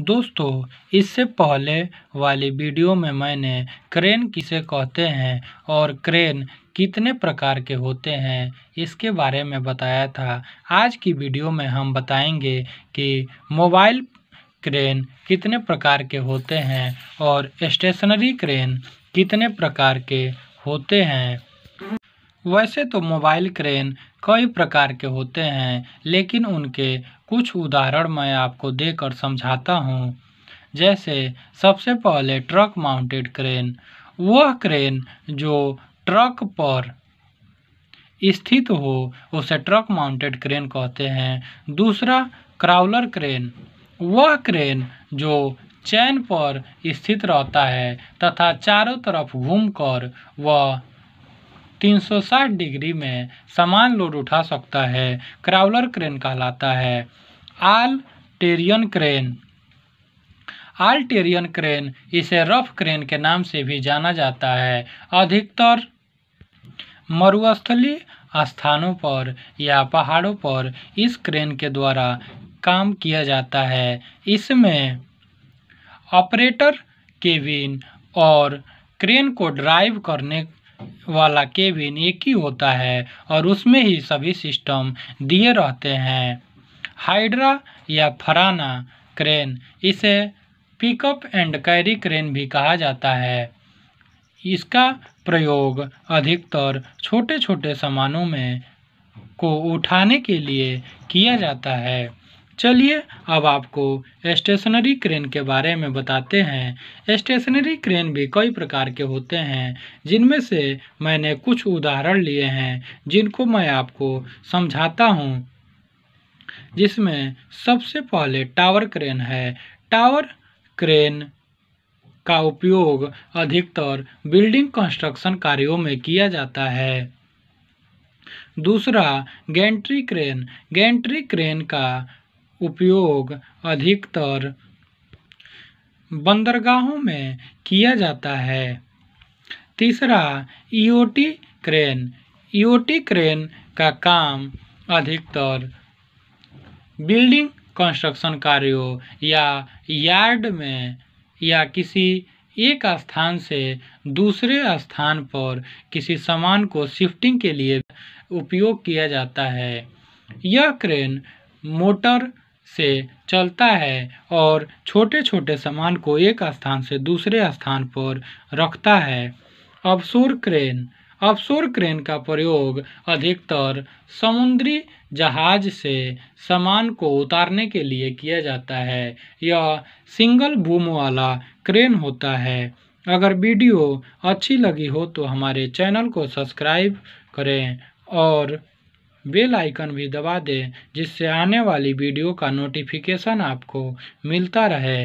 दोस्तों इससे पहले वाली वीडियो में मैंने क्रेन किसे कहते हैं और क्रेन कितने प्रकार के होते हैं इसके बारे में बताया था आज की वीडियो में हम बताएंगे कि मोबाइल क्रेन कितने प्रकार के होते हैं और स्टेशनरी क्रेन कितने प्रकार के होते हैं वैसे तो मोबाइल क्रेन कई प्रकार के होते हैं लेकिन उनके कुछ उदाहरण मैं आपको देकर समझाता हूँ जैसे सबसे पहले ट्रक माउंटेड क्रेन वह क्रेन जो ट्रक पर स्थित हो उसे ट्रक माउंटेड क्रेन कहते हैं दूसरा क्राउलर क्रेन वह क्रेन जो चैन पर स्थित रहता है तथा चारों तरफ घूमकर वह 360 डिग्री में समान लोड उठा सकता है क्राउलर क्रेन कहलाता है all terrain crane all terrain crane इसे रफ क्रेन के नाम से भी जाना जाता है अधिकतर मरुस्थली स्थानों पर या पहाड़ों पर इस क्रेन के द्वारा काम किया जाता है इसमें ऑपरेटर केविन और क्रेन को ड्राइव करने वाला केबिन एक ही होता है और उसमें ही सभी सिस्टम दिए रहते हैं हाइड्रा या फराना क्रेन इसे पिकअप एंड कैरी क्रेन भी कहा जाता है इसका प्रयोग अधिकतर छोटे छोटे सामानों में को उठाने के लिए किया जाता है चलिए अब आपको स्टेशनरी क्रेन के बारे में बताते हैं स्टेशनरी क्रेन भी कई प्रकार के होते हैं जिनमें से मैंने कुछ उदाहरण लिए हैं जिनको मैं आपको समझाता हूँ जिसमें सबसे पहले टावर क्रेन है टावर क्रेन का उपयोग अधिकतर बिल्डिंग कंस्ट्रक्शन कार्यों में किया जाता है दूसरा गेंट्री क्रेन गेंट्री क्रेन का उपयोग अधिकतर बंदरगाहों में किया जाता है तीसरा ईओटी क्रेन ईओटी क्रेन का काम अधिकतर बिल्डिंग कंस्ट्रक्शन कार्यों या यार्ड में या किसी एक स्थान से दूसरे स्थान पर किसी सामान को शिफ्टिंग के लिए उपयोग किया जाता है यह क्रेन मोटर से चलता है और छोटे छोटे सामान को एक स्थान से दूसरे स्थान पर रखता है ऑफशोर क्रेन ऑफशोर क्रेन का प्रयोग अधिकतर समुद्री जहाज से सामान को उतारने के लिए किया जाता है यह सिंगल बूम वाला क्रेन होता है अगर वीडियो अच्छी लगी हो तो हमारे चैनल को सब्सक्राइब करें और बेल आइकन भी दबा दें जिससे आने वाली वीडियो का नोटिफिकेशन आपको मिलता रहे